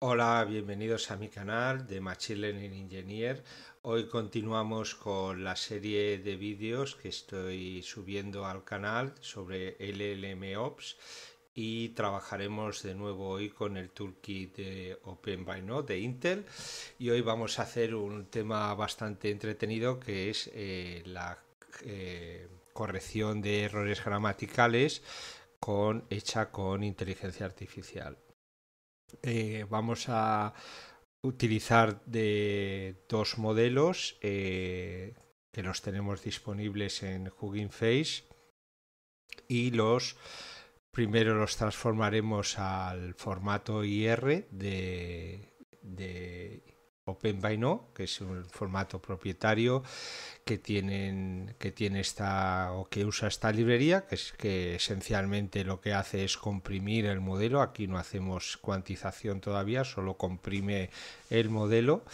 Hola, bienvenidos a mi canal de Machine Learning Engineer. Hoy continuamos con la serie de vídeos que estoy subiendo al canal sobre Ops y trabajaremos de nuevo hoy con el toolkit de OpenByNode de Intel y hoy vamos a hacer un tema bastante entretenido que es eh, la eh, corrección de errores gramaticales hecha con inteligencia artificial. Eh, vamos a utilizar de dos modelos eh, que los tenemos disponibles en Hugging Face y los primero los transformaremos al formato IR de Open No, que es un formato propietario que tienen que tiene esta o que usa esta librería, que es que esencialmente lo que hace es comprimir el modelo. Aquí no hacemos cuantización todavía, solo comprime el modelo.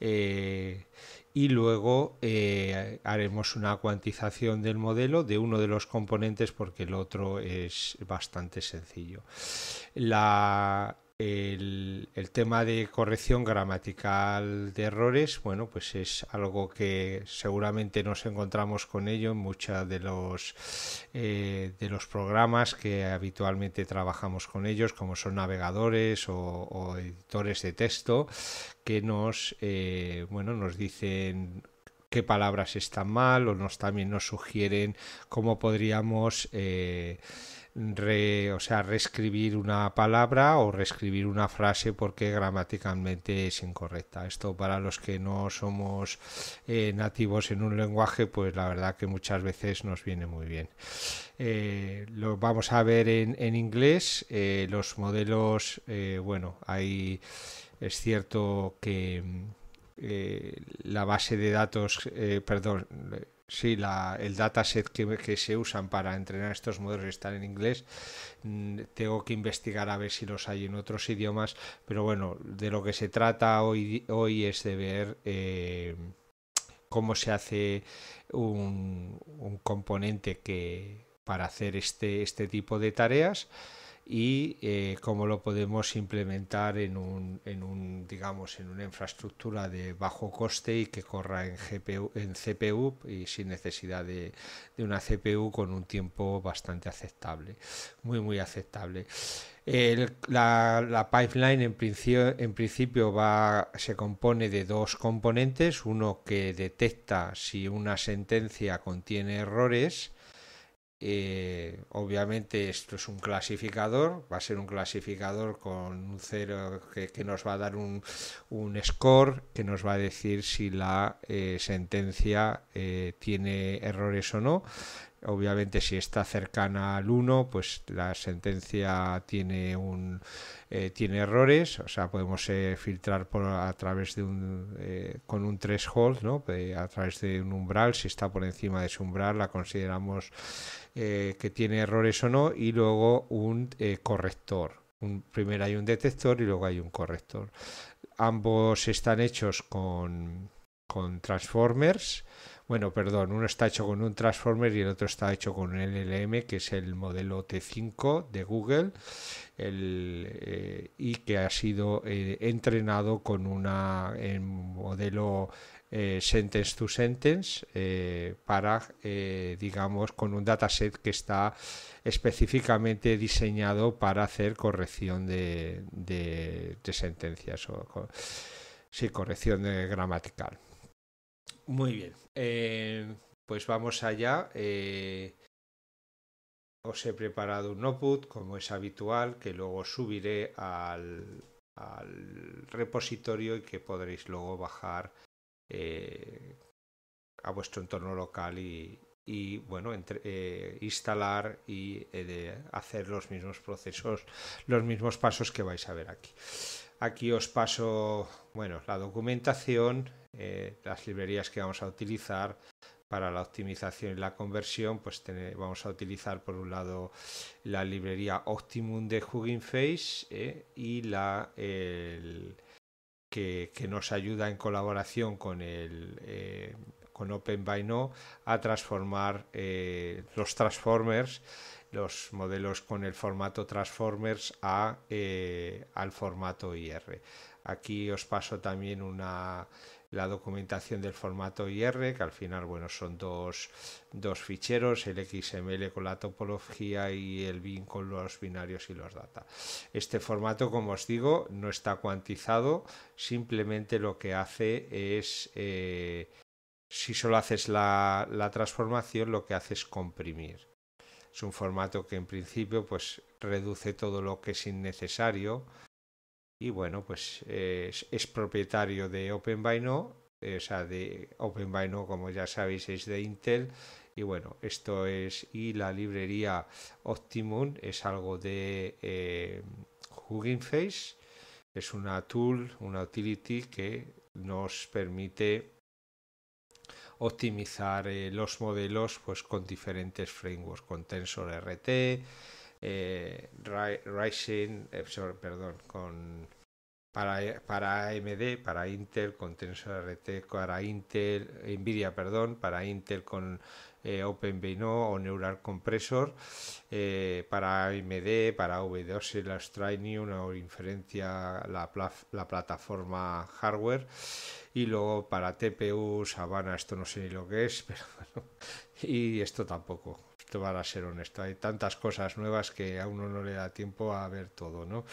Eh, y luego eh, haremos una cuantización del modelo de uno de los componentes porque el otro es bastante sencillo. La, el, tema de corrección gramatical de errores, bueno, pues es algo que seguramente nos encontramos con ello en muchos de los eh, de los programas que habitualmente trabajamos con ellos, como son navegadores o, editores de texto, que nos eh, bueno, nos dicen qué palabras están mal o nos también nos sugieren cómo podríamos eh, o sea, reescribir una palabra o reescribir una frase porque gramaticalmente es incorrecta. Esto para los que no somos eh, nativos en un lenguaje, pues la verdad que muchas veces nos viene muy bien. Eh, lo vamos a ver en, en inglés. Eh, los modelos, bueno, hay, es cierto que mm, la base de datos, perdón, Sí, la, el dataset que, se usan para entrenar estos modelos está en inglés. Mm, tengo que investigar a ver si los hay en otros idiomas, pero bueno, de lo que se trata hoy, es de ver eh, cómo se hace un, componente para hacer este, este tipo de tareas y eh, cómo lo podemos implementar en digamos en una infraestructura de bajo coste y que corra en en CPU y sin necesidad de, una CPU con un tiempo bastante aceptable muy muy aceptable la, pipeline en principio, se compone de dos componentes uno que detecta si una sentencia contiene errores eh, obviamente esto es un clasificador, va a ser un clasificador con un cero que, nos va a dar un, score que nos va a decir si la eh, sentencia eh, tiene errores o no. Obviamente, si está cercana al 1, pues la sentencia tiene un eh, tiene errores, o sea, podemos eh, filtrar por, a través de un eh, con un threshold, ¿no? a través de un umbral, si está por encima de su umbral, la consideramos que tiene errores o no, y luego un corrector. Un, primero hay un detector y luego hay un corrector. Ambos están hechos con, con transformers bueno, perdón, uno está hecho con un Transformer y el otro está hecho con un LLM, que es el modelo T5 de Google, eh, y que ha sido eh, entrenado con un eh, modelo sentence to sentence para, digamos, con un dataset que está específicamente diseñado para hacer corrección de, de, de sentencias o sí, corrección gramatical. Muy bien. Eh, pues vamos allá. Eh, os he preparado un output, como es habitual, que luego subiré al, repositorio y que podréis luego bajar eh, a vuestro entorno local y, bueno, entre, instalar y hacer los mismos procesos, los mismos pasos que vais a ver aquí. Aquí os paso, bueno, la documentación, eh, las librerías que vamos a utilizar para la optimización y la conversión, pues vamos a utilizar por un lado la librería Optimum de Hugging Face eh, y la que, nos ayuda en colaboración con el eh, con Open a transformar los transformers, los modelos con el formato transformers a, al formato IR. Aquí os paso también una la documentación del formato IR, que al final bueno, son dos, dos ficheros, el XML con la topología y el bin con los binarios y los data. Este formato, como os digo, no está cuantizado, simplemente lo que hace es, eh, si solo haces la, la transformación, lo que hace es comprimir. Es un formato que en principio pues reduce todo lo que es innecesario y bueno, pues es, propietario de OpenByNo, eh, o sea, de OpenByNo, como ya sabéis, es de Intel. Y bueno, esto es, y la librería Optimum es algo de eh, Huginface, Face, es una tool, una utility que nos permite optimizar eh, los modelos pues con diferentes frameworks, con TensorRT, eh, eh con para, para AMD, para Intel, con TensorRT, para Intel, Nvidia, perdón, para Intel con eh, OpenVINO o Neural Compressor, eh, para AMD, para V2, la o Inferencia, la, la plataforma hardware, y luego para TPU, Sabana, esto no sé ni lo que es, pero y esto tampoco para ser honesto. Hay tantas cosas nuevas que a uno no le da tiempo a ver todo, ¿no?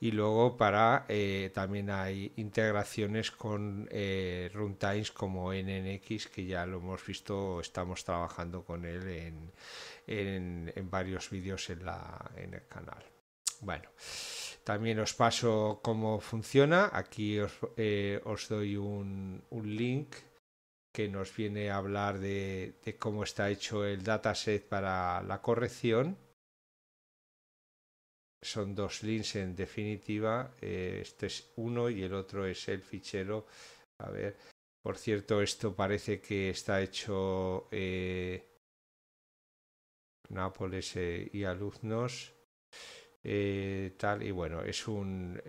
Y luego para eh, también hay integraciones con eh, runtimes como NNX, que ya lo hemos visto, estamos trabajando con él en, en, varios vídeos en, la, en el canal. Bueno, también os paso cómo funciona. Aquí os, eh, os doy un, un link que nos viene a hablar de, cómo está hecho el dataset para la corrección. Son dos links en definitiva, eh, este es uno y el otro es el fichero. A ver, por cierto, esto parece que está hecho eh, Nápoles eh, y alumnos. tal y bueno, es un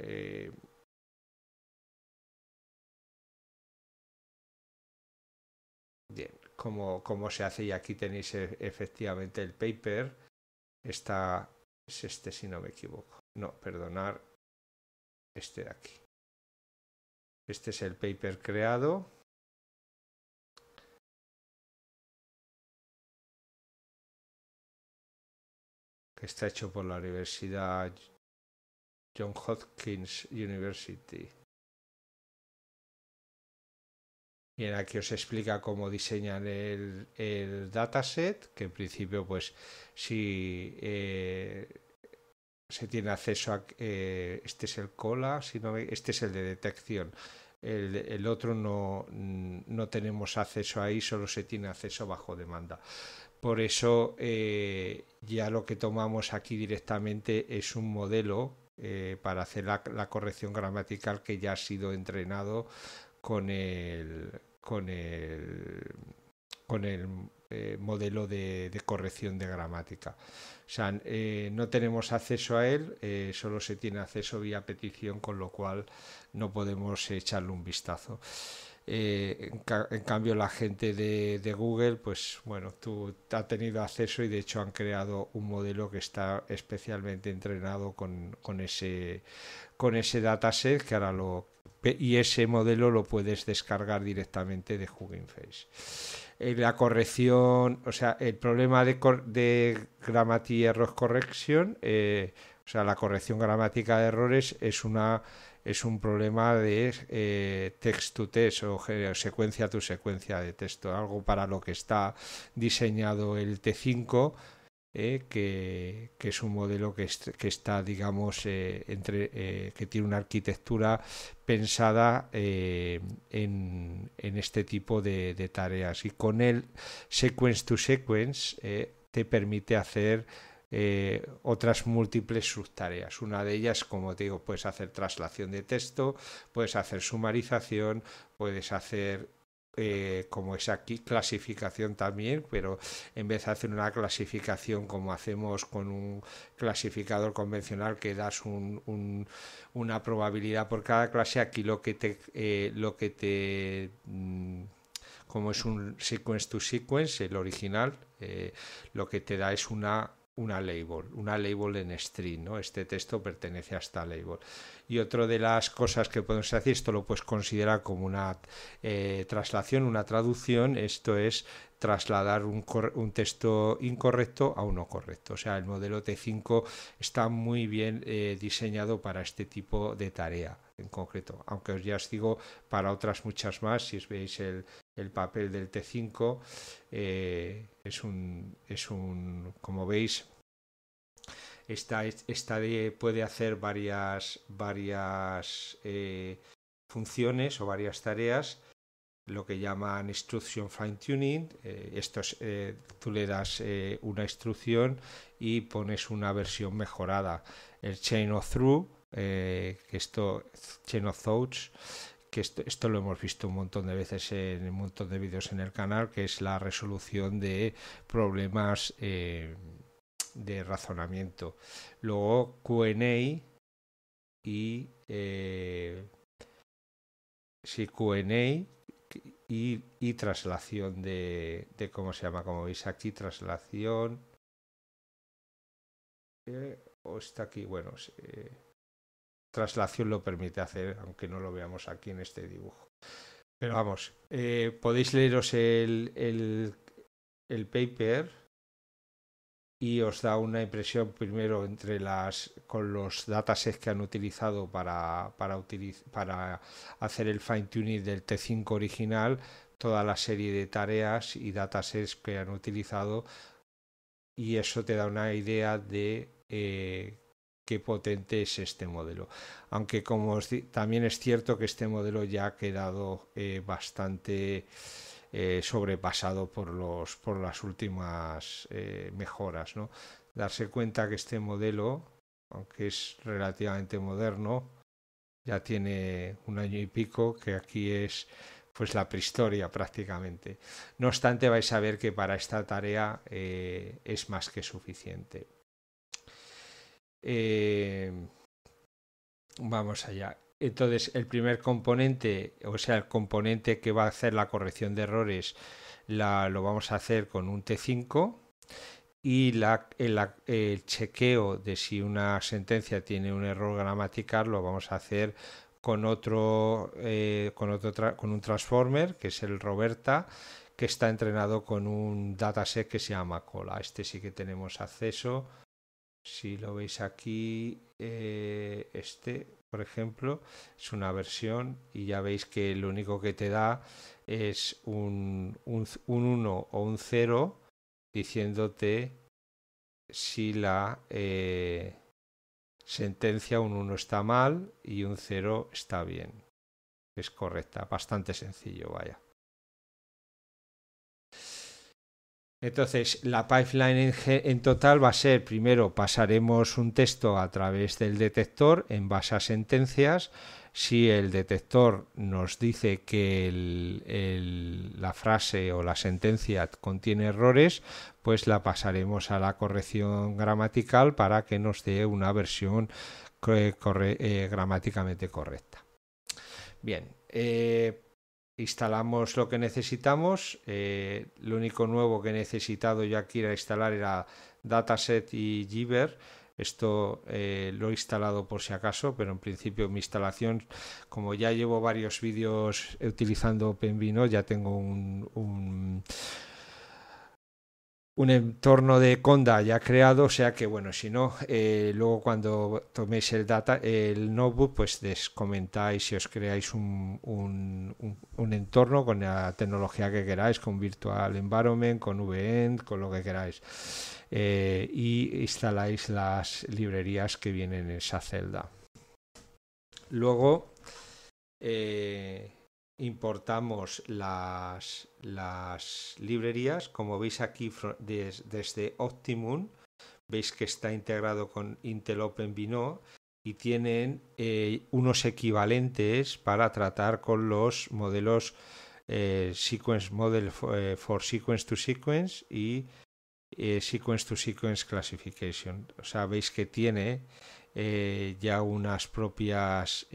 cómo, cómo se hace y aquí tenéis e, efectivamente el paper. Está, es este si no me equivoco. No, perdonar, este de aquí. Este es el paper creado. que está hecho por la Universidad John Hopkins University. Bien, aquí os explica cómo diseñan el, el dataset, que en principio pues si eh, se tiene acceso a... Eh, este es el cola, si este es el de detección. El, otro no, tenemos acceso ahí, solo se tiene acceso bajo demanda. Por eso eh, ya lo que tomamos aquí directamente es un modelo para hacer la, corrección gramatical que ya ha sido entrenado con el, con el, con el eh, modelo de, corrección de gramática. O sea, eh, no tenemos acceso a él, eh, solo se tiene acceso vía petición, con lo cual no podemos echarle un vistazo. En, cambio, la gente de, Google, pues bueno, tú ha tenido acceso y de hecho han creado un modelo que está especialmente entrenado con, ese, con ese dataset que ahora lo, y ese modelo lo puedes descargar directamente de Hugging Face. Eh, la corrección, o sea, el problema de, de y Error corrección eh, o sea, la corrección gramática de errores es es un problema de texto eh, text to text o secuencia to secuencia de texto, algo para lo que está diseñado el T5 eh, que, es un modelo que, está, digamos, eh, entre, eh, que tiene una arquitectura pensada en, este tipo de, tareas. Y con el sequence to sequence te permite hacer otras múltiples subtareas. Una de ellas, como te digo, puedes hacer traslación de texto, puedes hacer sumarización, puedes hacer eh, como es aquí, clasificación también, pero en vez de hacer una clasificación como hacemos con un clasificador convencional que das un, una probabilidad por cada clase, aquí lo que te... Eh, lo que te mm, como es un sequence to sequence, el original, eh, lo que te da es una una label, una label en string, ¿no? Este texto pertenece a esta label. Y otra de las cosas que podemos hacer, esto lo puedes considerar como una eh, traslación, una traducción, esto es trasladar un, texto incorrecto a uno correcto. O sea, el modelo T5 está muy bien eh, diseñado para este tipo de tarea en concreto, aunque os ya os digo para otras muchas más, si os veis el, el papel del T5, es un, es un como veis, esta, esta puede hacer varias, varias eh, funciones o varias tareas, lo que llaman instruction fine tuning. Eh, esto es, eh, tú le das una instrucción y pones una versión mejorada. El chain of through, que esto, chain of thoughts, que esto, lo hemos visto un montón de veces en un montón de vídeos en el canal, que es la resolución de problemas eh, de razonamiento. Luego QA y... Eh, y, traslación de, de, cómo se llama, como veis aquí, traslación. Eh, o está aquí, bueno, eh, traslación lo permite hacer, aunque no lo veamos aquí en este dibujo. Pero vamos, eh, podéis leeros el, paper y os da una impresión primero entre las con los datasets que han utilizado para, para, para hacer el fine tuning del T5 original, toda la serie de tareas y datasets que han utilizado y eso te da una idea de eh, qué potente es este modelo. Aunque como también es cierto que este modelo ya ha quedado eh, bastante eh, sobrepasado por, los, por las últimas eh, mejoras. Darse cuenta que este modelo, aunque es relativamente moderno, ya tiene un año y pico, que aquí es pues la prehistoria prácticamente. No obstante, vais a ver que para esta tarea es más que suficiente. Eh, vamos allá. Entonces, el primer componente, o sea, el componente que va a hacer la corrección de errores, lo vamos a hacer con un T5 y el, chequeo de si una sentencia tiene un error gramatical lo vamos a hacer con otro, eh, con, otro con un transformer que es el Roberta que está entrenado con un dataset que se llama Cola. Este sí que tenemos acceso si lo veis aquí, eh, este, por ejemplo, es una versión y ya veis que lo único que te da es un, un, 1 o un 0 diciéndote si la eh, sentencia un 1 está mal y un 0 está bien. Es correcta, bastante sencillo, vaya. Entonces, la pipeline en, total va a ser, primero, pasaremos un texto a través del detector en base a sentencias. Si el detector nos dice que la frase o la sentencia contiene errores, pues la pasaremos a la corrección gramatical para que nos dé una versión eh, gramáticamente correcta. Bien, eh, instalamos lo que necesitamos. Eh, lo único nuevo que he necesitado yo aquí a instalar era Dataset y Giver. Esto eh, lo he instalado por si acaso, pero en principio mi instalación, como ya llevo varios vídeos utilizando OpenVino, ya tengo un un entorno de conda ya creado, o sea que bueno, si no, eh, luego cuando toméis el data, el notebook, pues descomentáis si os creáis un, entorno con la tecnología que queráis, con virtual environment, con vn con lo que queráis. Eh, y instaláis las librerías que vienen en esa celda. Luego, eh, importamos las, las librerías, como veis aquí desde Optimum, veis que está integrado con Intel OpenVINO y tienen eh, unos equivalentes para tratar con los modelos eh, sequence model for, eh, for, sequence to sequence y sequence to sequence classification. O sea, veis que tiene ya unas propias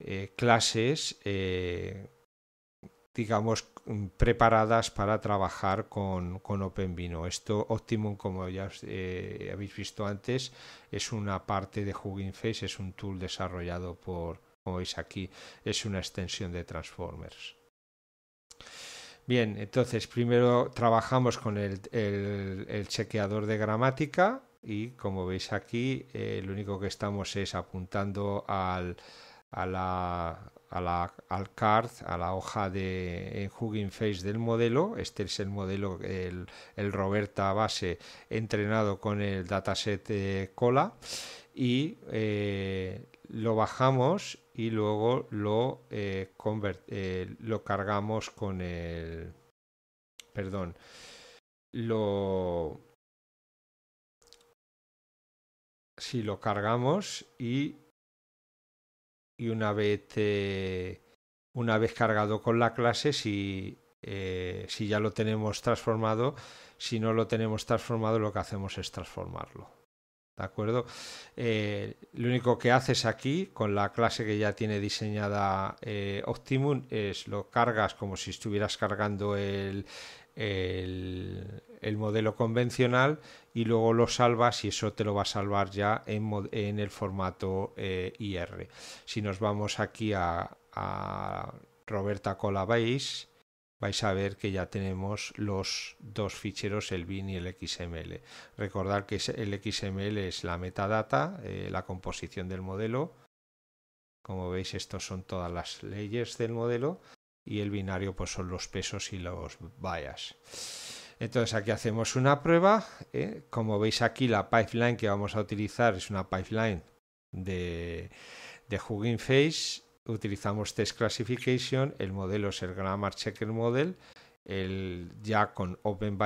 eh, clases, eh, digamos, preparadas para trabajar con, con OpenVino. Esto Optimum, como ya eh, habéis visto antes, es una parte de Hugging Face, es un tool desarrollado por, como veis aquí, es una extensión de Transformers. Bien, entonces primero trabajamos con el, chequeador de gramática y como veis aquí, lo único que estamos es apuntando al, a la, a la, al card, a la hoja de Hugging Face del modelo. Este es el modelo, el, Roberta base entrenado con el dataset Cola. Y eh, lo bajamos y luego lo, eh, eh, lo cargamos con el. Perdón. Lo. Si lo cargamos y y una vez una vez cargado con la clase, si, eh, si ya lo tenemos transformado, si no lo tenemos transformado, lo que hacemos es transformarlo. ¿De acuerdo? Eh, lo único que haces aquí con la clase que ya tiene diseñada eh, Optimum es lo cargas como si estuvieras cargando el, el modelo convencional y luego lo salvas y eso te lo va a salvar ya en, el formato eh, IR. Si nos vamos aquí a, Roberta Cola vais a ver que ya tenemos los dos ficheros, el bin y el XML. Recordar que el XML es la metadata, eh, la composición del modelo. Como veis, estos son todas las leyes del modelo y el binario pues son los pesos y los bias. Entonces aquí hacemos una prueba. ¿eh? Como veis aquí la pipeline que vamos a utilizar es una pipeline de, de Hugging Face. Utilizamos Test Classification, el modelo es el Grammar Checker Model, el ya con Open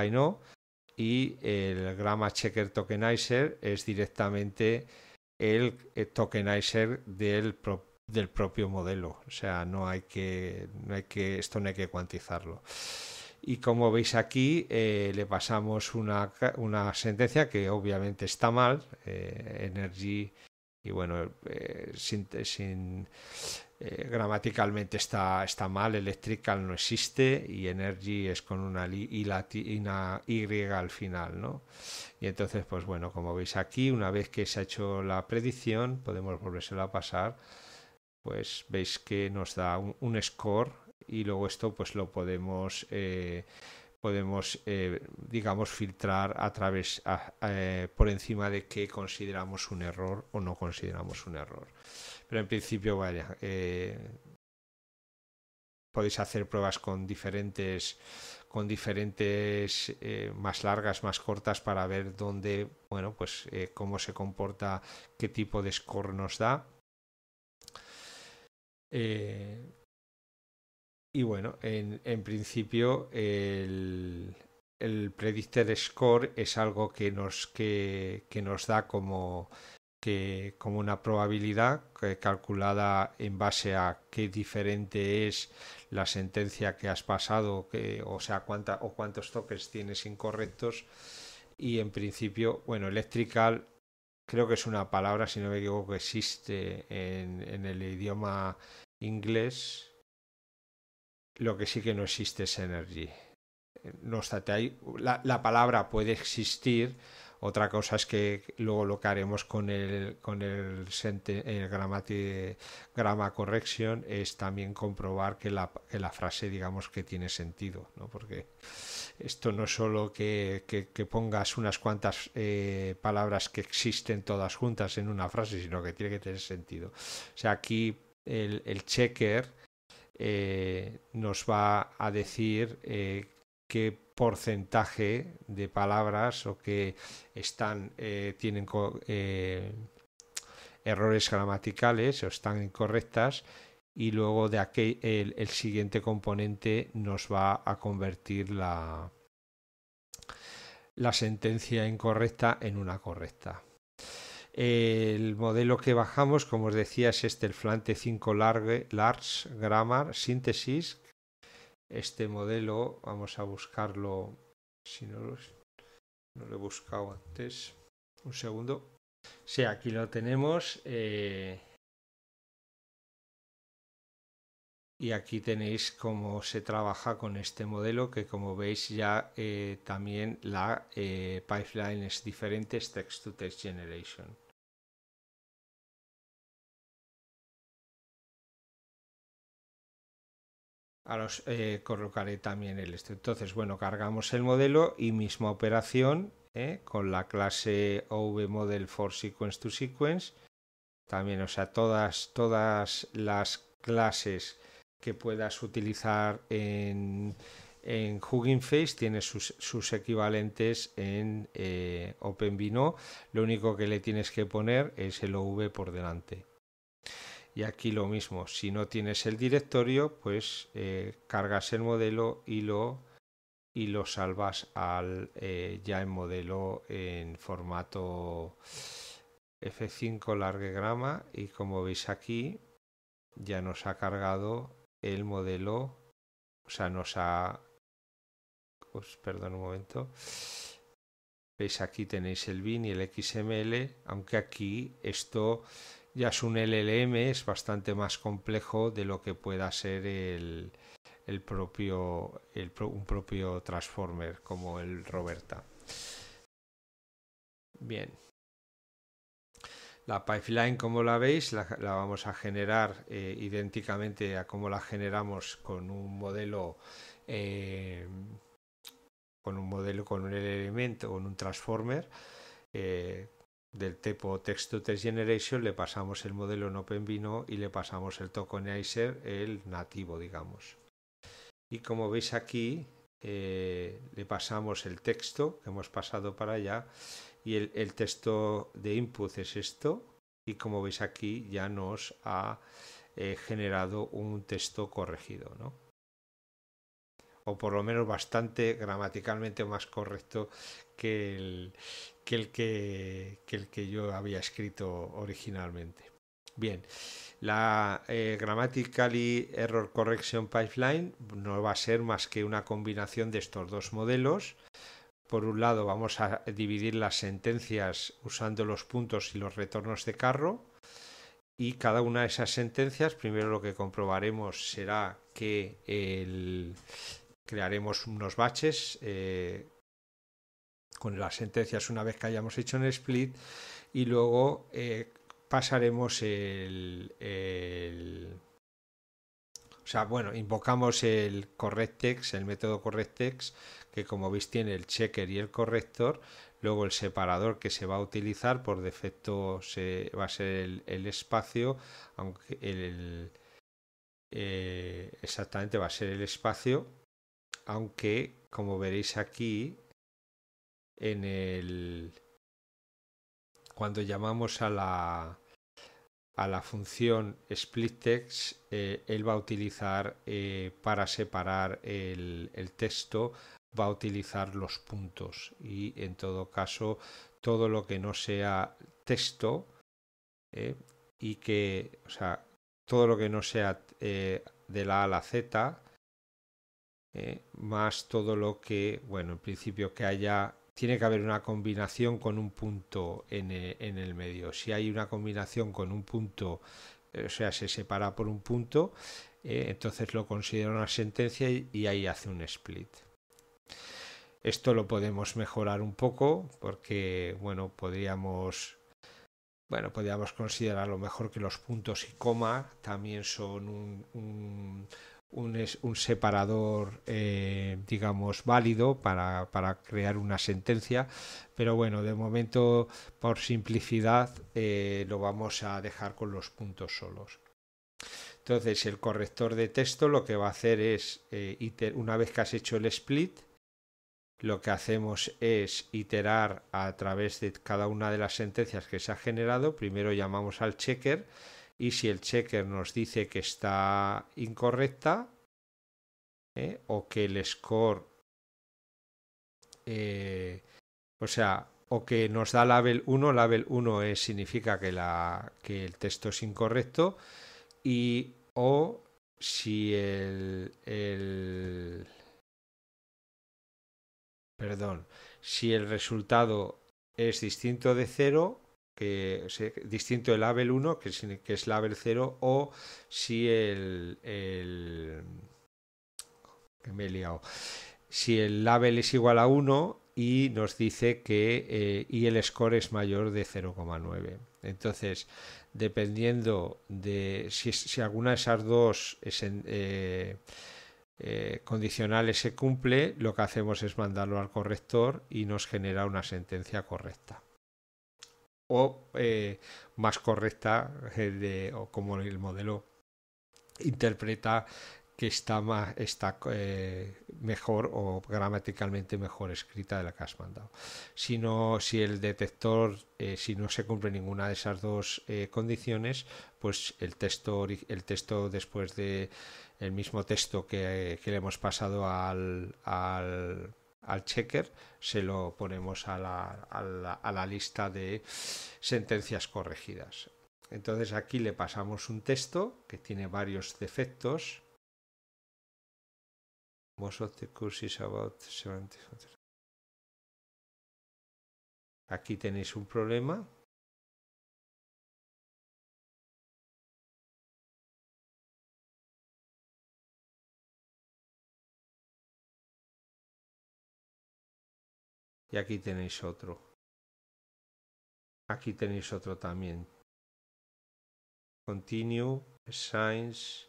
y el Grammar Checker Tokenizer es directamente el eh, tokenizer del, del propio modelo. O sea, no hay que, no hay que, esto no hay que cuantizarlo y como veis aquí eh, le pasamos una, una, sentencia que obviamente está mal, eh, energy y bueno, eh, sin, gramaticalmente está, está mal, electrical no existe y energy es con una, y, Y al final, ¿no? Y entonces, pues bueno, como veis aquí, una vez que se ha hecho la predicción, podemos volvérsela a pasar, pues veis que nos da un score y luego esto pues lo podemos eh, podemos eh, digamos filtrar a través eh, por encima de qué consideramos un error o no consideramos un error pero en principio vaya podéis hacer pruebas con diferentes con diferentes más largas, más cortas para ver dónde, bueno, pues cómo se comporta, qué tipo de score nos da. Y bueno, en, en principio el, el predicted score es algo que nos, que, nos da como, que, como una probabilidad calculada en base a qué diferente es la sentencia que has pasado, o sea, cuánta, o cuántos toques tienes incorrectos. Y en principio, bueno, electrical creo que es una palabra, si no me equivoco, que existe en el idioma inglés lo que sí que no existe es energy. Eh, no obstante, la, la, palabra puede existir. Otra cosa es que luego lo que haremos con el, con el, el correction es también comprobar que la, frase, digamos, que tiene sentido, ¿no? Porque esto no es solo que, pongas unas cuantas eh, palabras que existen todas juntas en una frase, sino que tiene que tener sentido. O sea, aquí el, el checker eh, nos va a decir eh, qué porcentaje de palabras o que están, eh, tienen errores gramaticales o están incorrectas y luego de aquí el, siguiente componente nos va a convertir la sentencia incorrecta en una correcta. El modelo que bajamos, como os decía, es este, el Flante 5 Large, Large Grammar Synthesis. Este modelo, vamos a buscarlo, si no, lo, he buscado antes, un segundo. Sí, aquí lo tenemos. Eh, y aquí tenéis cómo se trabaja con este modelo, que como veis ya eh, también la eh, pipeline es diferente, es text to text generation. Ahora eh, colocaré también el este. Entonces, bueno, cargamos el modelo y misma operación eh, con la clase OVModelForSequenceToSequence. for Sequence to Sequence. También, o sea, todas, todas las clases que puedas utilizar en, en Hugging tiene sus, equivalentes en eh, OpenVINO. Lo único que le tienes que poner es el OV por delante. Y aquí lo mismo, si no tienes el directorio, pues eh, cargas el modelo y lo, y lo salvas al, eh, ya en modelo en formato F5 larguegrama y como veis aquí ya nos ha cargado el modelo, o sea, nos ha... Pues, perdón un momento. Veis aquí tenéis el bin y el XML, aunque aquí esto ya es un LLM, es bastante más complejo de lo que pueda ser el, el propio, un propio Transformer como el Roberta. Bien. La pipeline, como la veis, la, vamos a generar eh, idénticamente a cómo la generamos con un modelo eh, con un modelo, con un elemento, con un transformer. Eh, del tipo text to generation le pasamos el modelo en OpenVINO y le pasamos el tokenizer, el nativo, digamos. Y como veis aquí, eh, le pasamos el texto que hemos pasado para allá y el, texto de input es esto. Y como veis aquí, ya nos ha eh, generado un texto corregido, ¿no? o por lo menos bastante gramaticalmente más correcto que el que, el que, yo había escrito originalmente. Bien, la eh, grammatical Grammatically Error Correction Pipeline no va a ser más que una combinación de estos dos modelos. Por un lado vamos a dividir las sentencias usando los puntos y los retornos de carro y cada una de esas sentencias primero lo que comprobaremos será que el, crearemos unos baches eh, con las sentencias una vez que hayamos hecho un split y luego eh, pasaremos el, o sea bueno invocamos el correctex el método correctex que como veis tiene el checker y el corrector luego el separador que se va a utilizar por defecto se, va a ser el, espacio aunque eh, exactamente va a ser el espacio aunque como veréis aquí, en el... Cuando llamamos a la, a la función split text, eh, él va a utilizar eh, para separar el, texto, va a utilizar los puntos y en todo caso todo lo que no sea texto eh, y que, o sea, todo lo que no sea de la A a la Z eh, más todo lo que, bueno, en principio que haya, tiene que haber una combinación con un punto en e, el, medio. Si hay una combinación con un punto, eh, o sea, se separa por un punto, eh, entonces lo considera una sentencia y, ahí hace un split. Esto lo podemos mejorar un poco porque, bueno, podríamos bueno, podríamos considerar lo mejor que los puntos y coma también son un, un, separador, eh, digamos, válido para, para, crear una sentencia. Pero bueno, de momento, por simplicidad, eh, lo vamos a dejar con los puntos solos. Entonces, el corrector de texto lo que va a hacer es, eh, una vez que has hecho el split, lo que hacemos es iterar a través de cada una de las sentencias que se ha generado. Primero llamamos al checker y si el checker nos dice que está incorrecta ¿eh? o que el score eh, o sea o que nos da label 1 label 1 significa que, la, que el texto es incorrecto y o si el, el perdón si el resultado es distinto de 0 que distinto del label 1, que es, label 0, o si el, Si el label es igual a 1 y nos dice que eh, y el score es mayor de 0,9. Entonces, dependiendo de si, alguna de esas dos eh, eh, condicionales se cumple, lo que hacemos es mandarlo al corrector y nos genera una sentencia correcta o eh, más correcta eh, de, o como el modelo interpreta que está, más, está eh, mejor o gramaticalmente mejor escrita de la que has mandado. Si, no, si el detector, si no se cumple ninguna de esas dos condiciones, pues el texto, el texto después de el mismo texto que, que le hemos pasado al al checker, se lo ponemos a la, a la, lista de sentencias corregidas. Entonces aquí le pasamos un texto que tiene varios defectos. Aquí tenéis un problema Y aquí tenéis otro. Aquí tenéis otro también. Continue, signs.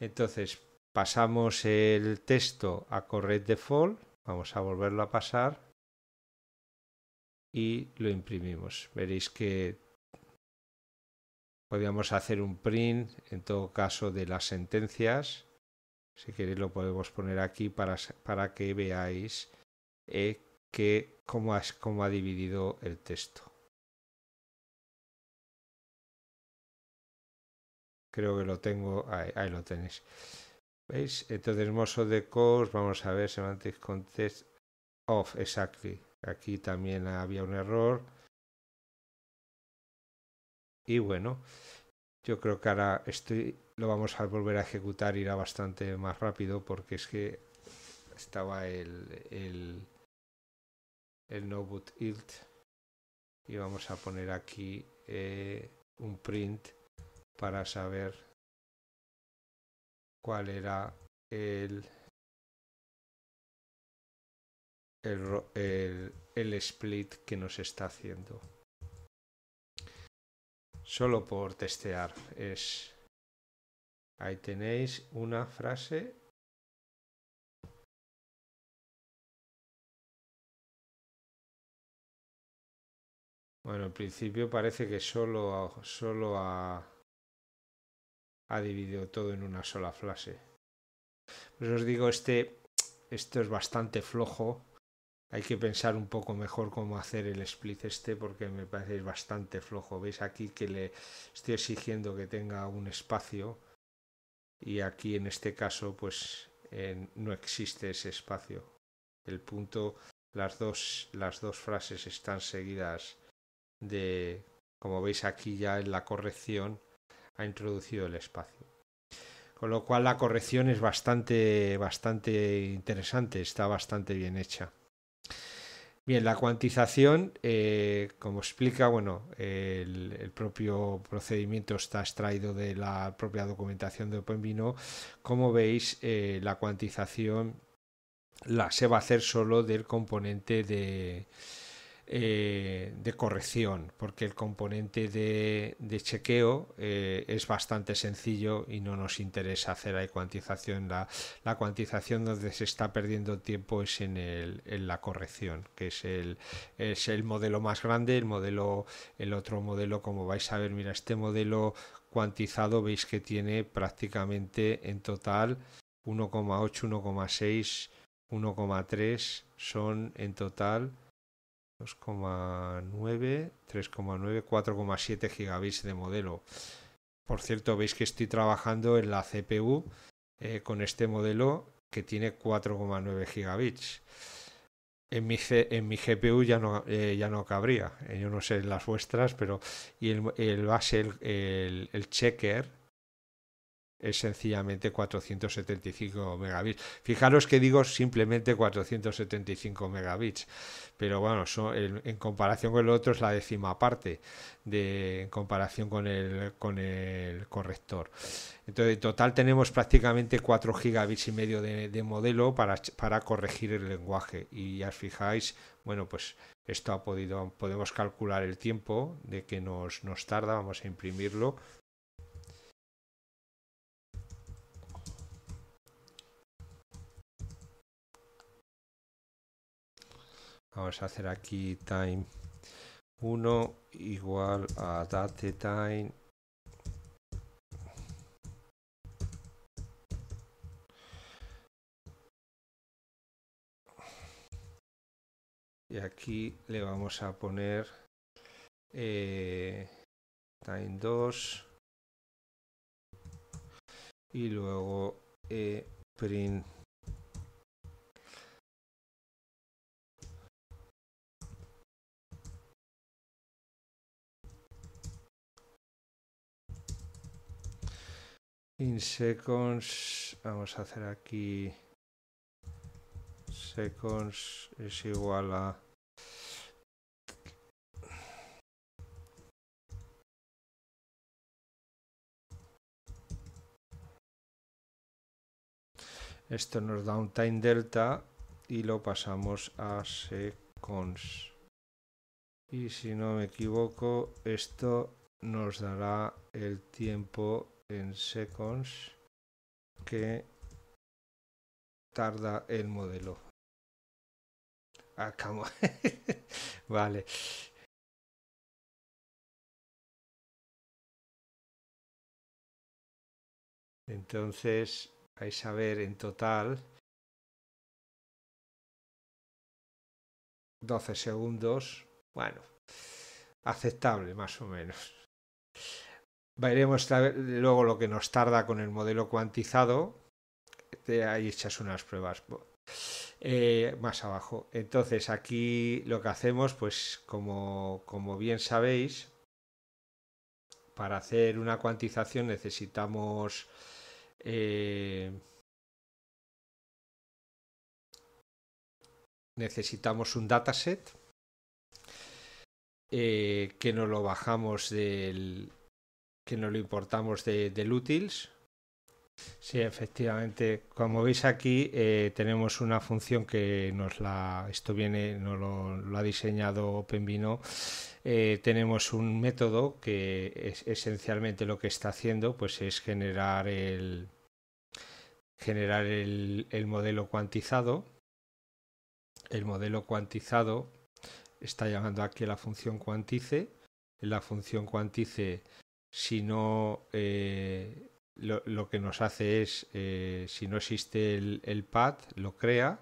Entonces, pasamos el texto a Correct Default. Vamos a volverlo a pasar. Y lo imprimimos. Veréis que podíamos hacer un print, en todo caso, de las sentencias si queréis lo podemos poner aquí para, que veáis eh, que cómo, has, cómo ha dividido el texto. Creo que lo tengo, ahí, lo tenéis. ¿Veis? Entonces, mozo de course, vamos a ver, semantic context off, exactly. Aquí también había un error. Y bueno, yo creo que ahora estoy lo vamos a volver a ejecutar, irá bastante más rápido porque es que estaba el, el, el notebook ilt y vamos a poner aquí eh, un print para saber cuál era el el, el split que nos está haciendo solo por testear es Ahí tenéis una frase Bueno, al principio parece que solo, solo ha, ha, dividido todo en una sola frase. Pues os digo, este, esto es bastante flojo. Hay que pensar un poco mejor cómo hacer el split este porque me parece bastante flojo. Veis aquí que le estoy exigiendo que tenga un espacio y aquí en este caso pues eh, no existe ese espacio. El punto, las dos, las dos frases están seguidas de, como veis aquí ya en la corrección, ha introducido el espacio. Con lo cual la corrección es bastante, bastante interesante, está bastante bien hecha. Bien, la cuantización, eh, como explica, bueno, el, propio procedimiento está extraído de la propia documentación de OpenVino. Como veis, eh, la cuantización la, se va a hacer solo del componente de, eh, de corrección, porque el componente de, chequeo eh, es bastante sencillo y no nos interesa hacer ahí cuantización. La, cuantización donde se está perdiendo tiempo es en, el, en la corrección, que es el, es el modelo más grande, el modelo, el otro modelo, como vais a ver, mira, este modelo cuantizado veis que tiene prácticamente en total 1,8, 1,6, 1,3 son en total 2,9, 3,9, 4,7 gigabits de modelo. Por cierto, veis que estoy trabajando en la CPU eh, con este modelo que tiene 4,9 gigabits. En mi, en mi GPU ya no, eh, ya no cabría. Eh, yo no sé las vuestras, pero. Y el, base, el, el checker, es sencillamente 475 megabits. Fijaros que digo simplemente 475 megabits, pero bueno, son, en, comparación con el otro es la décima parte de, en comparación con el, con el corrector. Entonces, en total tenemos prácticamente 4 gigabits y medio de, modelo para, para corregir el lenguaje. Y ya os fijáis, bueno, pues esto ha podido, podemos calcular el tiempo de que nos, nos tarda, vamos a imprimirlo vamos a hacer aquí time 1 igual a date time y aquí le vamos a poner eh, time 2 y luego eh, print In seconds, vamos a hacer aquí seconds es igual a esto nos da un time delta y lo pasamos a seconds y si no me equivoco esto nos dará el tiempo en seconds que tarda el modelo. Acabo. Ah, vale. Entonces vais a ver en total 12 segundos. Bueno, aceptable más o menos. Veremos luego lo que nos tarda con el modelo cuantizado. Ahí echas unas pruebas eh, más abajo. Entonces aquí lo que hacemos, pues como, bien sabéis, para hacer una cuantización necesitamos... Eh, necesitamos un dataset eh, que nos lo bajamos del, que no lo importamos de, de si Sí, efectivamente. Como veis aquí eh, tenemos una función que nos la, esto viene, no lo, ha diseñado OpenVino. Eh, tenemos un método que es, esencialmente lo que está haciendo pues es generar el, generar el, el modelo cuantizado. El modelo cuantizado está llamando aquí a la función cuantice. la función cuantice sino eh, lo, que nos hace es, eh, si no existe el, pad, lo crea.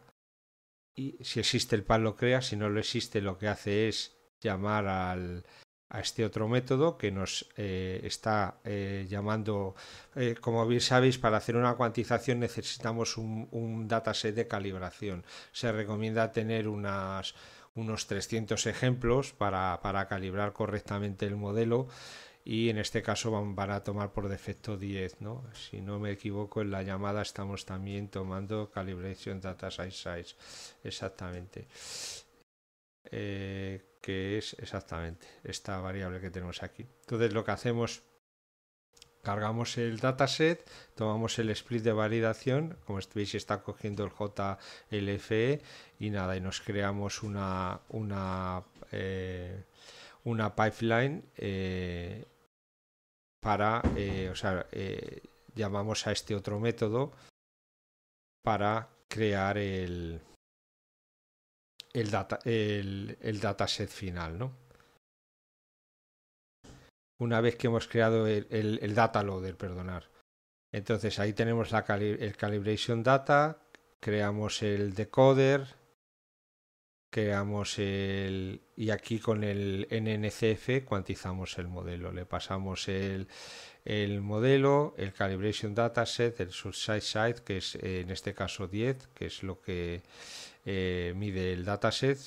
Y si existe el pad, lo crea. Si no lo existe, lo que hace es llamar al, a este otro método que nos eh, está llamando, como bien sabéis, para hacer una cuantización necesitamos un, dataset de calibración. Se recomienda tener unos 300 ejemplos para, para calibrar correctamente el modelo y en este caso van, a tomar por defecto 10, ¿no? Si no me equivoco, en la llamada estamos también tomando Calibration Data Size exactamente. Eh, que es exactamente esta variable que tenemos aquí. Entonces lo que hacemos, cargamos el dataset, tomamos el split de validación, como veis está cogiendo el JLFE y nada, y nos creamos una, una, eh, una pipeline eh, para, eh, o sea, eh, llamamos a este otro método para crear el, el, data, el, dataset final, ¿no? Una vez que hemos creado el, el, data loader, perdonar. Entonces ahí tenemos el calibration data, creamos el decoder, que el... Y aquí con el NNCF cuantizamos el modelo. Le pasamos el, modelo, el calibration dataset, el subside size que es eh, en este caso 10, que es lo que eh, mide el dataset.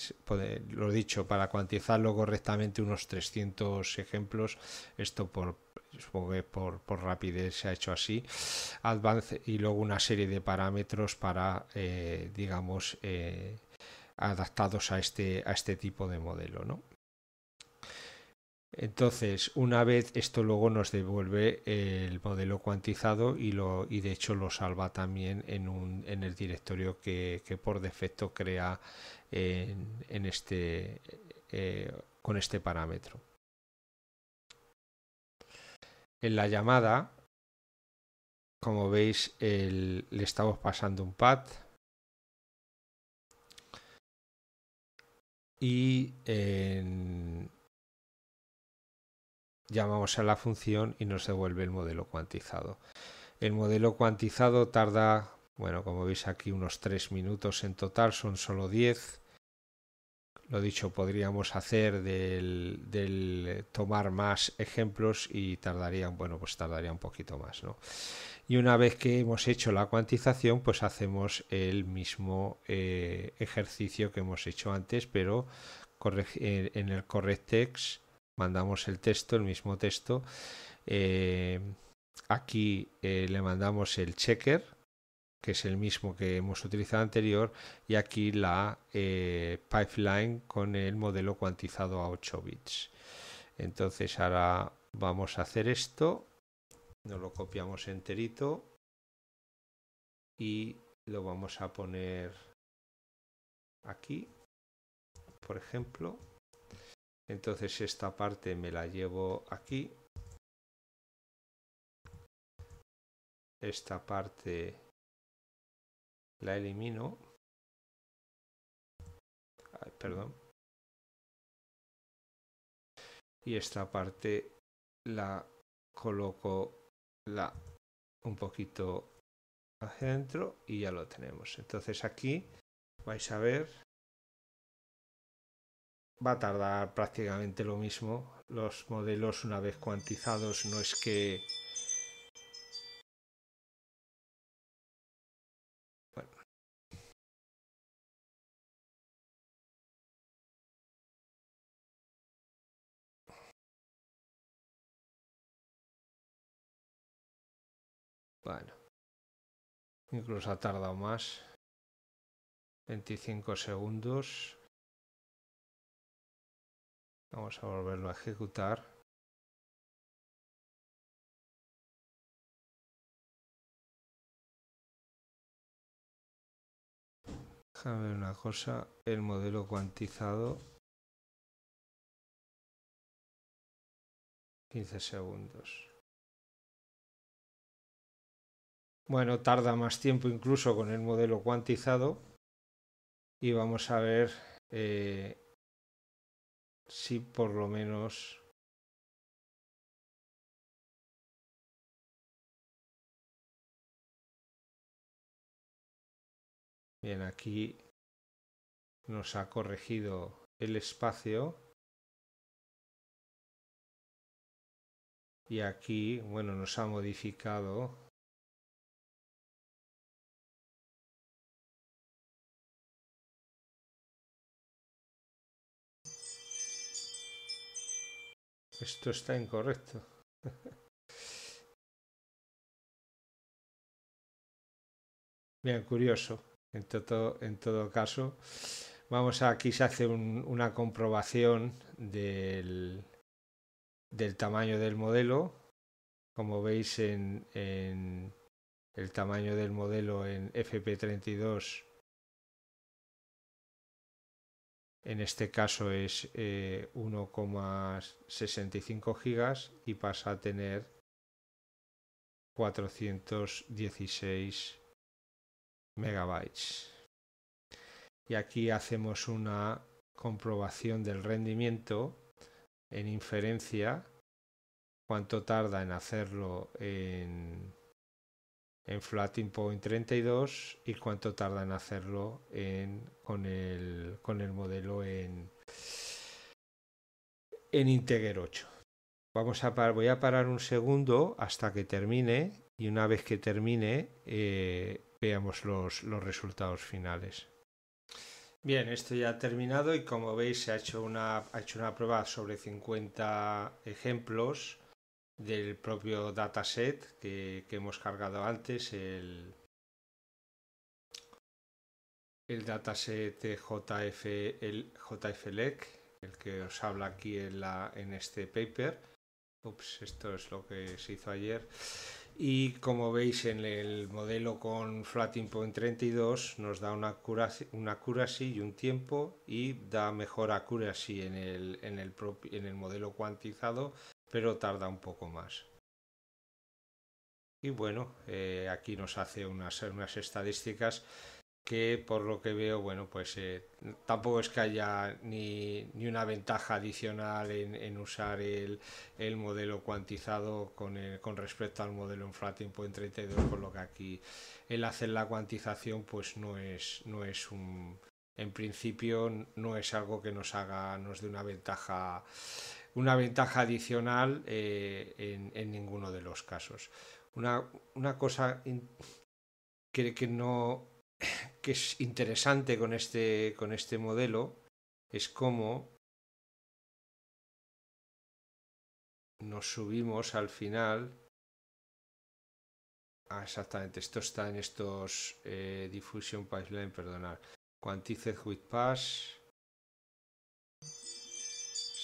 Lo dicho, para cuantizarlo correctamente unos 300 ejemplos, esto por, supongo que por, rapidez se ha hecho así, advance y luego una serie de parámetros para, eh, digamos, adaptados a este, a este tipo de modelo. ¿no? Entonces, una vez esto luego nos devuelve el modelo cuantizado y, lo, y de hecho lo salva también en, un, en el directorio que, por defecto crea en, este, eh, con este parámetro. En la llamada, como veis, le estamos pasando un path y en... llamamos a la función y nos devuelve el modelo cuantizado. El modelo cuantizado tarda, bueno, como veis aquí, unos 3 minutos en total, son solo 10. Lo dicho, podríamos hacer del, del tomar más ejemplos y tardaría, bueno, pues tardaría un poquito más, ¿no? y una vez que hemos hecho la cuantización pues hacemos el mismo eh, ejercicio que hemos hecho antes pero en el correctex mandamos el texto, el mismo texto. Eh, aquí eh, le mandamos el checker, que es el mismo que hemos utilizado anterior, y aquí la pipeline con el modelo cuantizado a 8 bits. Entonces ahora vamos a hacer esto no lo copiamos enterito y lo vamos a poner aquí, por ejemplo. Entonces esta parte me la llevo aquí. Esta parte la elimino. perdón. Y esta parte la coloco la un poquito adentro y ya lo tenemos. Entonces aquí vais a ver, va a tardar prácticamente lo mismo. Los modelos una vez cuantizados no es que Bueno. Incluso ha tardado más. 25 segundos. Vamos a volverlo a ejecutar. Déjame ver una cosa, el modelo cuantizado. 15 segundos. Bueno, tarda más tiempo incluso con el modelo cuantizado. Y vamos a ver eh, si por lo menos... Bien, aquí nos ha corregido el espacio. Y aquí, bueno, nos ha modificado Esto está incorrecto. Bien, curioso. En todo, en todo caso, vamos a, aquí se hace una comprobación del, del tamaño del modelo. Como veis en, en el tamaño del modelo en FP32 en este caso es 1,65 eh, gigas y pasa a tener 416 megabytes. Y aquí hacemos una comprobación del rendimiento en inferencia, cuánto tarda en hacerlo en, en Floating Point 32 y cuánto tarda en hacerlo en, con, el, con el modelo en, en Integer 8. Vamos a voy a parar un segundo hasta que termine y una vez que termine eh, veamos los, los resultados finales. Bien, esto ya ha terminado y como veis se ha hecho una, ha hecho una prueba sobre 50 ejemplos del propio dataset que, que hemos cargado antes, el, el dataset JF, el JFLEC, el que os habla aquí en, la, en este paper. Ups, esto es lo que se hizo ayer. Y como veis en el modelo con Flatting Point 32 nos da una accuracy, una accuracy y un tiempo y da mejor accuracy en el, en el, en el modelo cuantizado pero tarda un poco más. Y bueno, eh, aquí nos hace unas, unas estadísticas que por lo que veo, bueno, pues eh, tampoco es que haya ni, ni una ventaja adicional en, en usar el, el, modelo cuantizado con, con respecto al modelo en flat tiempo en 32, por lo que aquí el hacer la cuantización pues no es, no es un, en principio no es algo que nos haga, nos dé una ventaja una ventaja adicional eh, en, en, ninguno de los casos. Una, una cosa que, que, no, que es interesante con este, con este modelo es cómo nos subimos al final exactamente, esto está en estos eh, Diffusion Pipeline, perdonar. Quantized with Pass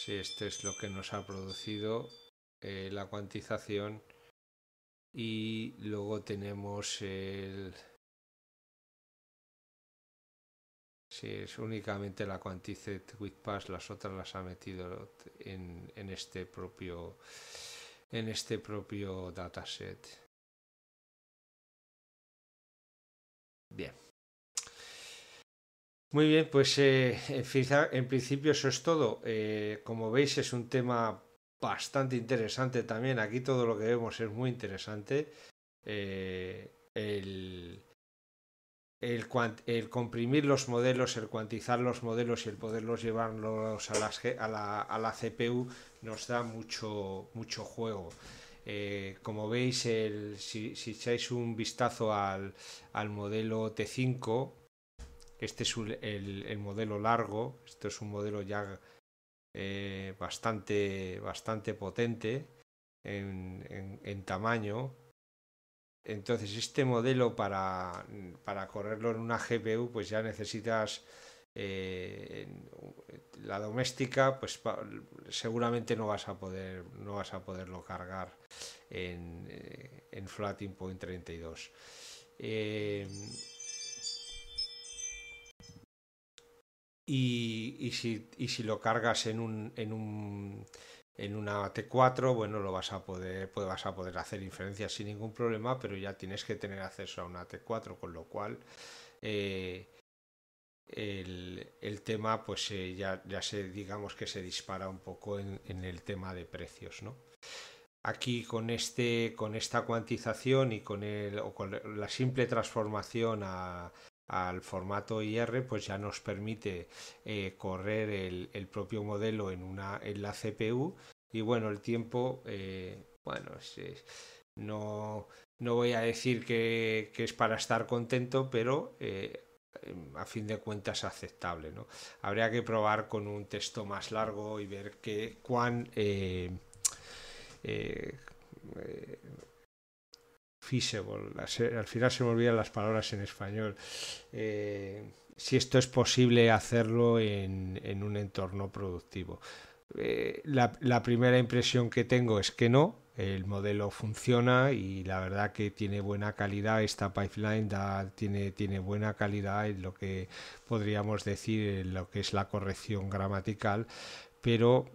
si este es lo que nos ha producido eh, la cuantización y luego tenemos el si es únicamente la quantized with las otras las ha metido en, en este propio en este propio dataset bien muy bien, pues eh, en principio eso es todo. Eh, como veis es un tema bastante interesante también. Aquí todo lo que vemos es muy interesante. Eh, el, el, comprimir los modelos, el cuantizar los modelos y el poderlos llevarlos a, las, a, la, a la, CPU nos da mucho, mucho juego. Eh, como veis, el, si, echáis un vistazo al, al modelo T5, este es el, el, modelo largo, esto es un modelo ya eh, bastante, bastante potente en, en, tamaño. Entonces, este modelo para, para correrlo en una GPU, pues ya necesitas eh, la doméstica, pues seguramente no vas a poder, no vas a poderlo cargar en, eh, en Floating Point 32. Eh, Y, si, si lo cargas en un, en un en una T4, bueno, lo vas a poder, pues vas a poder hacer inferencias sin ningún problema, pero ya tienes que tener acceso a una T4, con lo cual eh, el, tema, pues eh, ya, ya se, digamos que se dispara un poco en, el tema de precios, ¿no? Aquí con este, con esta cuantización y con el, o con la simple transformación a, al formato IR pues ya nos permite eh, correr el, propio modelo en, una, en la CPU y bueno el tiempo eh, bueno no, no voy a decir que, que es para estar contento pero eh, em, a fin de cuentas aceptable ¿no? habría que probar con un texto más largo y ver qué cuán al final se me olvidan las palabras en español. Eh, si esto es posible hacerlo en, un entorno productivo. Eh, la, primera impresión que tengo es que no, el modelo funciona y la verdad que tiene buena calidad, esta pipeline tiene, buena calidad en lo que podríamos decir en lo que es la corrección gramatical, pero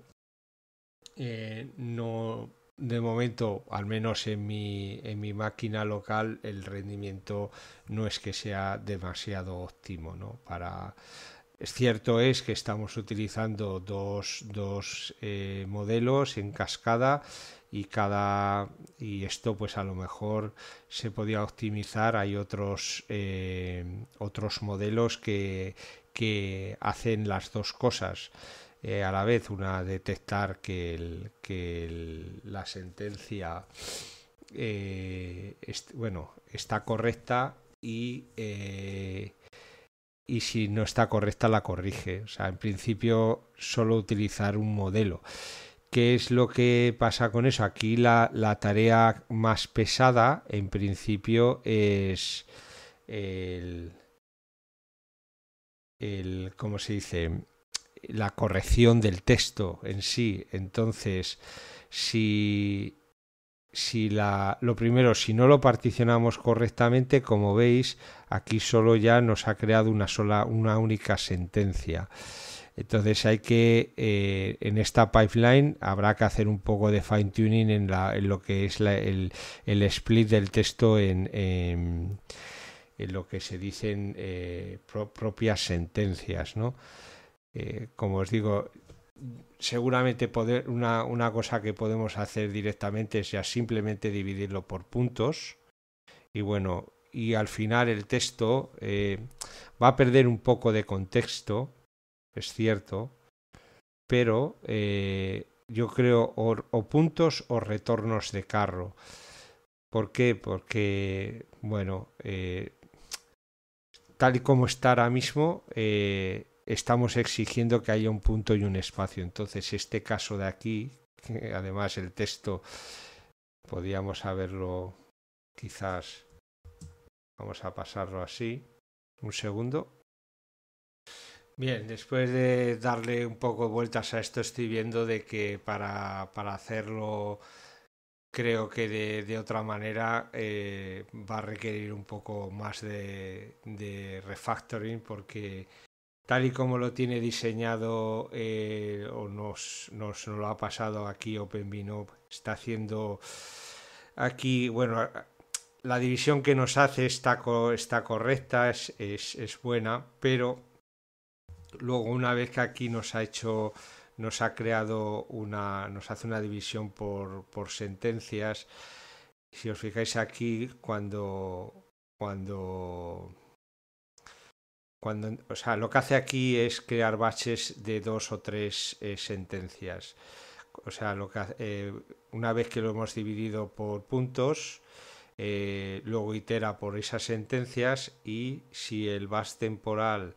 eh, no, de momento, al menos en mi, en mi máquina local, el rendimiento no es que sea demasiado óptimo, ¿no? Para... Cierto es que estamos utilizando dos, dos eh, modelos en cascada y cada y esto pues a lo mejor se podía optimizar hay otros eh, otros modelos que, que hacen las dos cosas eh, a la vez una detectar que, que la sentencia eh, bueno, está correcta y, eh, y si no está correcta la corrige. O sea, en principio solo utilizar un modelo. ¿Qué es lo que pasa con eso? Aquí la, la tarea más pesada, en principio, es el, el ¿cómo se dice? la corrección del texto en sí. Entonces, si, si la, lo primero, si no lo particionamos correctamente, como veis, aquí solo ya nos ha creado una sola, una única sentencia. Entonces hay que, eh, en esta pipeline habrá que hacer un poco de fine tuning en, lo que es el, split del texto en, en, lo que se dicen eh, propias sentencias, ¿no? Eh, como os digo, seguramente poder, una, cosa que podemos hacer directamente sea simplemente dividirlo por puntos. Y bueno, y al final el texto eh, va a perder un poco de contexto, es cierto, pero eh, yo creo o, puntos o retornos de carro. ¿Por qué? Porque, bueno, tal y como está ahora mismo, estamos exigiendo que haya un punto y un espacio. Entonces, este caso de aquí, que además el texto podíamos haberlo quizás, vamos a pasarlo así, un segundo. Bien, después de darle un poco vueltas a esto, estoy viendo de que para, para hacerlo creo que de, de otra manera eh, va a requerir un poco más de, de refactoring porque tal y como lo tiene diseñado eh, o nos, nos, lo ha pasado aquí vino está haciendo aquí, bueno, la división que nos hace está, está correcta, es, es, es, buena, pero luego una vez que aquí nos ha hecho, nos ha creado una, nos hace una división por, por sentencias, si os fijáis aquí, cuando, cuando cuando, o sea, lo que hace aquí es crear batches de dos o tres eh, sentencias. O sea, lo que, eh, una vez que lo hemos dividido por puntos, eh, luego itera por esas sentencias y si el batch temporal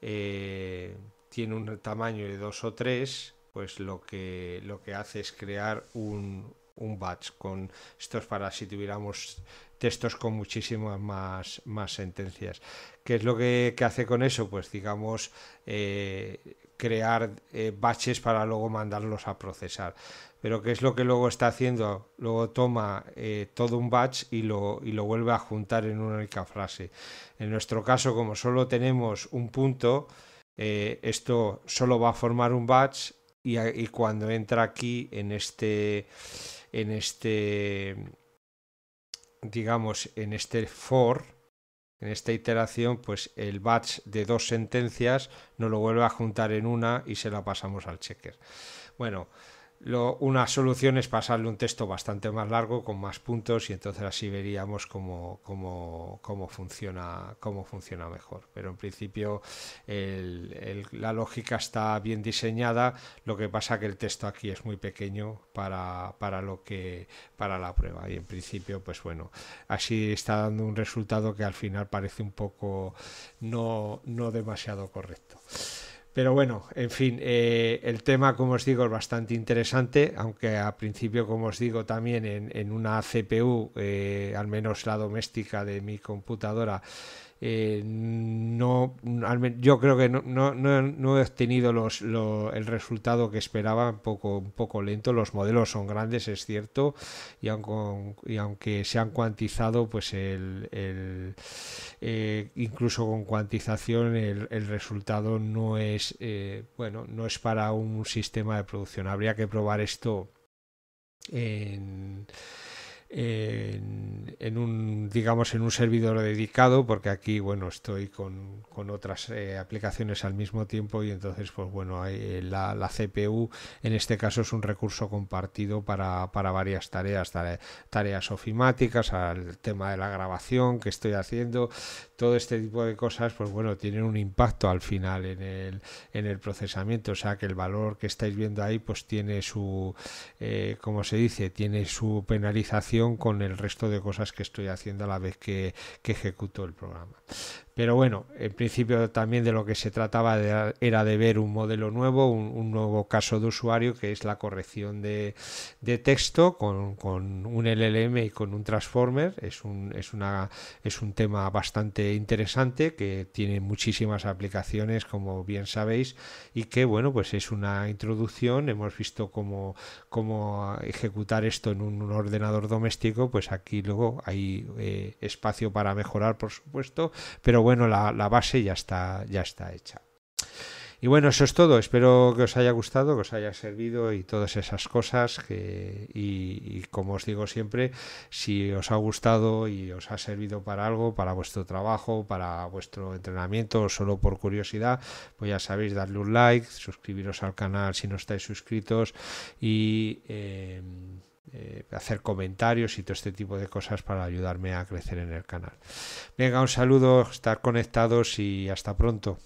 tiene un tamaño de dos o tres, pues lo que, lo que hace es crear un, un batch con es para si tuviéramos textos con muchísimas más, más sentencias ¿Qué es lo que, hace con eso? Pues digamos, eh, crear eh, batches para luego mandarlos a procesar. Pero ¿qué es lo que luego está haciendo? Luego toma eh, todo un batch y lo, y lo vuelve a juntar en una única frase. En nuestro caso, como solo tenemos un punto, esto solo va a formar un batch y, y cuando entra aquí en este... En este digamos en este for en esta iteración, pues el batch de dos sentencias nos lo vuelve a juntar en una y se la pasamos al checker. Bueno, una solución es pasarle un texto bastante más largo, con más puntos, y entonces así veríamos cómo, cómo, funciona, funciona mejor. Pero en principio la lógica está bien diseñada, lo que pasa que el texto aquí es muy pequeño para, para, lo que, para la prueba. Y en principio, pues bueno, así está dando un resultado que al final parece un poco no demasiado correcto. Pero bueno, en fin, eh, el tema, como os digo, es bastante interesante, aunque al principio, como os digo, también en, una CPU, eh, al menos la doméstica de mi computadora, eh, no, yo creo que no, he obtenido el resultado que esperaba, un poco, un poco lento. Los modelos son grandes, es cierto, y, y aunque se han cuantizado, pues el, eh, incluso con cuantización el, resultado no es eh, bueno, no es para un sistema de producción. Habría que probar esto en en, un digamos en un servidor dedicado porque aquí bueno estoy con, con otras eh, aplicaciones al mismo tiempo y entonces pues bueno hay, eh, la, la, CPU en este caso es un recurso compartido para, para varias tareas tareas ofimáticas al tema de la grabación que estoy haciendo todo este tipo de cosas pues bueno tienen un impacto al final en el, en el procesamiento o sea que el valor que estáis viendo ahí pues tiene su eh, como se dice tiene su penalización con el resto de cosas que estoy haciendo a la vez que ejecuto el programa. Pero bueno, en principio también de lo que se trataba era de ver un modelo nuevo, un, nuevo caso de usuario que es la corrección de, texto con, un LLM y con un transformer. Es un, es, una, es un tema bastante interesante que tiene muchísimas aplicaciones, como bien sabéis, y que bueno, pues es una introducción. Hemos visto cómo, cómo ejecutar esto en un, ordenador doméstico, pues aquí luego hay eh, espacio para mejorar, por supuesto, pero bueno, la, base ya está, ya está hecha. Y bueno, eso es todo. Espero que os haya gustado, que os haya servido y todas esas cosas. Que, y, como os digo siempre, si os ha gustado y os ha servido para algo, para vuestro trabajo, para vuestro entrenamiento solo por curiosidad, pues ya sabéis, darle un like, suscribiros al canal si no estáis suscritos y... Eh, eh, hacer comentarios y todo este tipo de cosas para ayudarme a crecer en el canal. Venga, un saludo, estar conectados y hasta pronto.